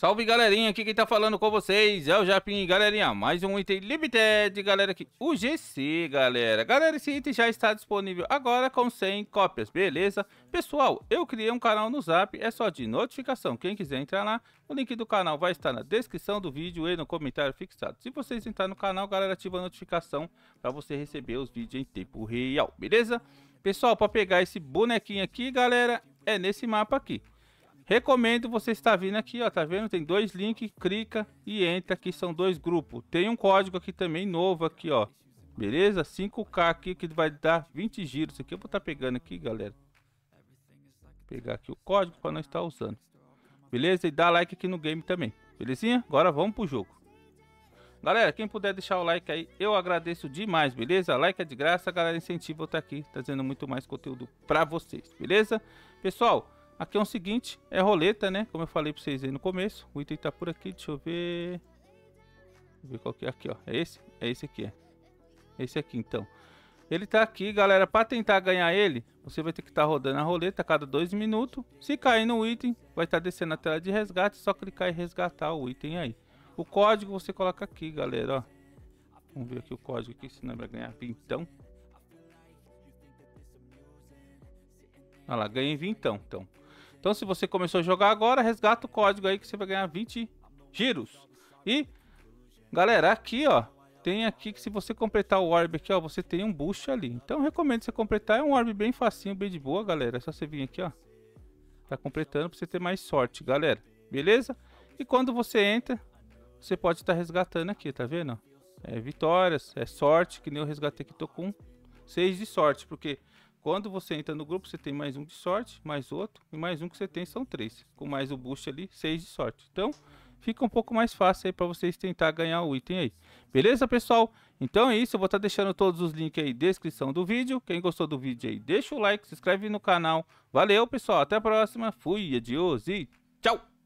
Salve galerinha, aqui quem tá falando com vocês é o Japim, galerinha, mais um item limited, galera, aqui, o GC, galera. Galera, esse item já está disponível agora com 100 cópias, beleza? Pessoal, eu criei um canal no Zap, é só de notificação, quem quiser entrar lá, o link do canal vai estar na descrição do vídeo e no comentário fixado. Se vocês entrarem no canal, galera, ativa a notificação para você receber os vídeos em tempo real, beleza? Pessoal, para pegar esse bonequinho aqui, galera, é nesse mapa aqui. Recomendo você estar vindo aqui, ó, tá vendo? Tem dois links, clica e entra aqui, são dois grupos. Tem um código aqui também novo aqui, ó. Beleza? 5K aqui que vai dar 20 giros. aqui eu vou estar tá pegando aqui, galera. pegar aqui o código para não estar tá usando. Beleza? E dá like aqui no game também. Belezinha? Agora vamos pro jogo. Galera, quem puder deixar o like aí, eu agradeço demais, beleza? Like é de graça, galera, incentiva eu estar tá aqui trazendo muito mais conteúdo pra vocês, beleza? Pessoal, Aqui é o seguinte, é roleta, né? Como eu falei pra vocês aí no começo. O item tá por aqui, deixa eu ver... Deixa eu ver qual que é aqui, ó. É esse? É esse aqui, é. Esse aqui, então. Ele tá aqui, galera. Pra tentar ganhar ele, você vai ter que estar tá rodando a roleta a cada dois minutos. Se cair no item, vai estar tá descendo a tela de resgate. É só clicar e resgatar o item aí. O código você coloca aqui, galera, ó. Vamos ver aqui o código aqui, senão vai ganhar vintão. Olha lá, ganhei vintão, então. Então, se você começou a jogar agora, resgata o código aí que você vai ganhar 20 giros. E, galera, aqui, ó, tem aqui que se você completar o orb aqui, ó, você tem um boost ali. Então, recomendo você completar. É um orb bem facinho, bem de boa, galera. É só você vir aqui, ó. Tá completando pra você ter mais sorte, galera. Beleza? E quando você entra, você pode estar tá resgatando aqui, tá vendo? É vitórias, é sorte, que nem eu resgatei aqui, tô com 6 de sorte, porque quando você entra no grupo, você tem mais um de sorte, mais outro, e mais um que você tem são três. Com mais o boost ali, seis de sorte. Então, fica um pouco mais fácil aí para vocês tentar ganhar o item aí. Beleza, pessoal? Então é isso, eu vou estar tá deixando todos os links aí na descrição do vídeo. Quem gostou do vídeo aí, deixa o like, se inscreve no canal. Valeu, pessoal, até a próxima. Fui, adios e tchau!